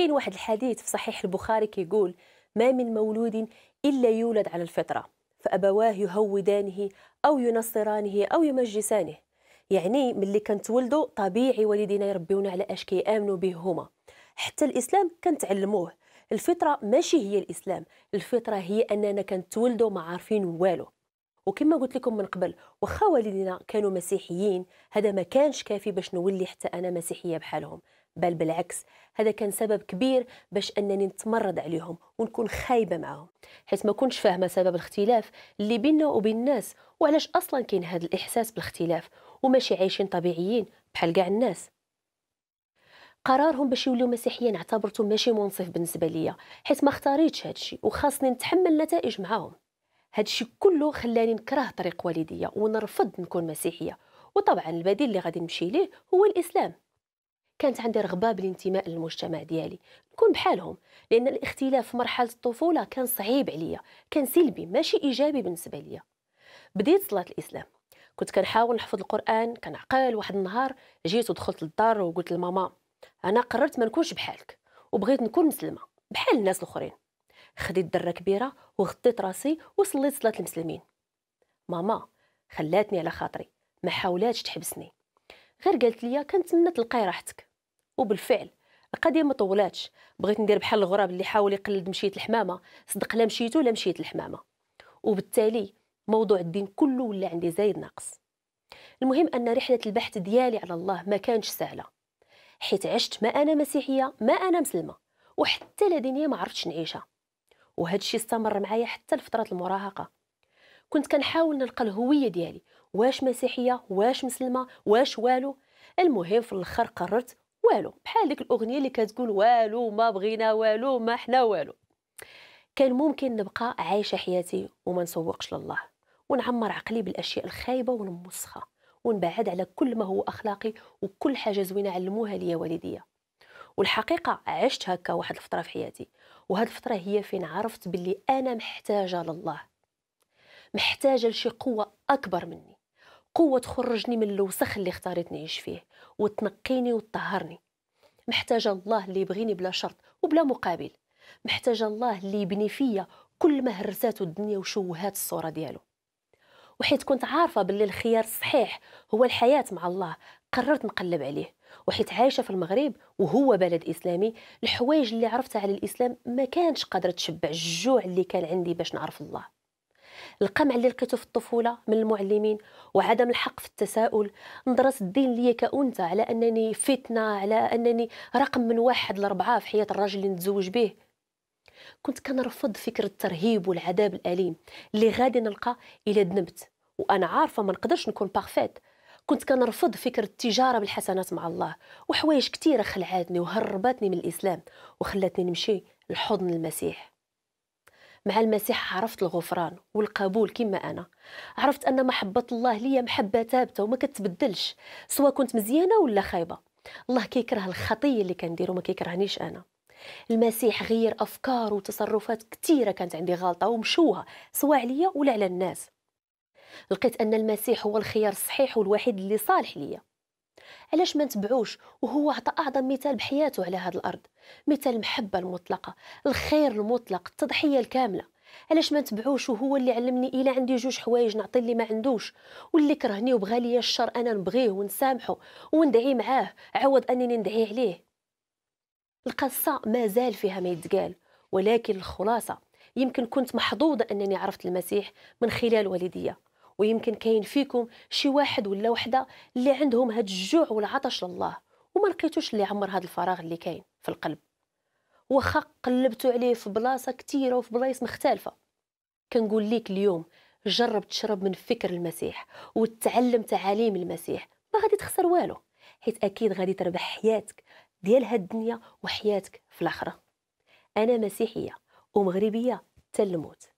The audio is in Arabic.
كاين واحد الحديث في صحيح البخاري كيقول ما من مولود إلا يولد على الفطرة فأبواه يهودانه أو ينصرانه أو يمجسانه يعني ملي كنتولدوا طبيعي والدينا يربيونا على اش كيامنوا به هما حتى الاسلام كنتعلموه الفطره ماشي هي الاسلام الفطره هي اننا كنتولدوا ما عارفين والو وكما قلت لكم من قبل واخا والدينا كانوا مسيحيين هذا ما كانش كافي باش نولي حتى انا مسيحيه بحالهم بل بالعكس هذا كان سبب كبير باش انني نتمرد عليهم ونكون خايبه معاهم حيت ما كنتش فاهمه سبب الاختلاف اللي بيننا وبين الناس وعلاش اصلا كاين هذا الاحساس بالاختلاف وماشي عايشين طبيعيين بحال كاع الناس قرارهم باش يوليو مسيحيين اعتبرته ماشي منصف بالنسبه ليا حيت ما اختاريتش هادشي وخاصني نتحمل النتائج معاهم هادشي كله خلاني نكره طريق والديا ونرفض نكون مسيحيه وطبعا البديل اللي غادي نمشي ليه هو الاسلام كانت عندي رغبه بالانتماء للمجتمع ديالي نكون بحالهم لان الاختلاف في مرحله الطفوله كان صعيب عليا كان سلبي ماشي ايجابي بالنسبه ليا بديت صلاه الاسلام كنت كنحاول نحفظ القران كنعقل واحد النهار جيت ودخلت للدار وقلت لماما انا قررت ما نكونش بحالك وبغيت نكون مسلمه بحال الناس الاخرين خديت دره كبيره وغطيت راسي وصليت صلاه المسلمين ماما خلاتني على خاطري ما حاولاتش تحبسني غير قالت لي كنتمنى تلقاي راحتك وبالفعل القضيه ما طولاتش بغيت ندير بحال الغراب اللي حاول يقلد مشيت الحمامه صدق لا مشيتو لا مشيت الحمامه وبالتالي موضوع الدين كله ولا عندي زايد ناقص المهم ان رحله البحث ديالي على الله ما كانش سهله حيت عشت ما انا مسيحيه ما انا مسلمه وحتى لا دينيه ما عرفتش نعيشها وهذا الشيء استمر معايا حتى لفتره المراهقه كنت كنحاول نلقى الهويه ديالي واش مسيحيه واش مسلمه واش والو المهم في الاخر قررت والو بحال ديك الاغنيه اللي كتقول والو ما بغينا والو ما حنا والو كان ممكن نبقى عايشه حياتي وما نسوقش لله ونعمر عقلي بالاشياء الخايبه والمسخه ونبعد على كل ما هو اخلاقي وكل حاجه زوينه علموها لي والديا والحقيقه عشت هكا واحد الفتره في حياتي وهاد الفتره هي فين عرفت باللي انا محتاجه لله محتاجه لشي قوه اكبر مني قوه تخرجني من الوسخ اللي اختاريت نعيش فيه وتنقيني وتطهرني محتاجه الله اللي يبغيني بلا شرط وبلا مقابل محتاجه الله اللي يبني فيا كل ما هرساتو الدنيا وشوهات الصوره ديالو وحيت كنت عارفه باللي الخيار الصحيح هو الحياه مع الله قررت نقلب عليه وحيت عايشه في المغرب وهو بلد اسلامي الحوايج اللي عرفتها على الاسلام ما كانش قادره تشبع الجوع اللي كان عندي باش نعرف الله القمع اللي لقيته في الطفوله من المعلمين وعدم الحق في التساؤل ندرس الدين لي كأنثى على انني فتنه على انني رقم من واحد لاربعه في حياه الراجل اللي نتزوج به كنت كنرفض فكره الترهيب والعذاب الاليم اللي غادي نلقى الا ذنبت وانا عارفه ما نقدرش نكون بارفيت كنت كنرفض فكرة التجارة بالحسنات مع الله وحوايج كثيرة خلعتني وهربتني من الإسلام وخلتني نمشي لحضن المسيح مع المسيح عرفت الغفران والقبول كما أنا عرفت أن محبة الله ليا محبة ثابتة وما كتبدلش سواء كنت مزيانة ولا خايبة الله كيكره الخطية اللي كندير ما كيكرهنيش أنا المسيح غير افكار وتصرفات كثيره كانت عندي غلطه ومشوها سواء عليا ولا على الناس لقيت ان المسيح هو الخيار الصحيح والوحيد اللي صالح ليا علاش ما نتبعوش وهو عطى اعظم مثال بحياته على هذه الارض مثال المحبه المطلقه الخير المطلق التضحيه الكامله علاش ما نتبعوش وهو اللي علمني الا عندي جوج حوايج نعطي اللي ما عندوش واللي كرهني وبغى ليا الشر انا نبغيه ونسامحه وندعي معاه عوض انني ندعي عليه القصة زال فيها ما يتقال ولكن الخلاصة يمكن كنت محظوظة أنني عرفت المسيح من خلال والدية ويمكن كاين فيكم شي واحد ولا وحدة اللي عندهم هاد الجوع والعطش لله وما لقيتوش اللي عمر هاد الفراغ اللي كاين في القلب واخا قلبتو عليه في بلاصة كتيرة وفي بلايص مختلفة كنقول ليك اليوم جرب تشرب من فكر المسيح وتعلم تعاليم المسيح ما غادي تخسر والو حيت اكيد غادي تربح حياتك ديال هاد الدنيا وحياتك في الاخره انا مسيحيه ومغربيه تلموت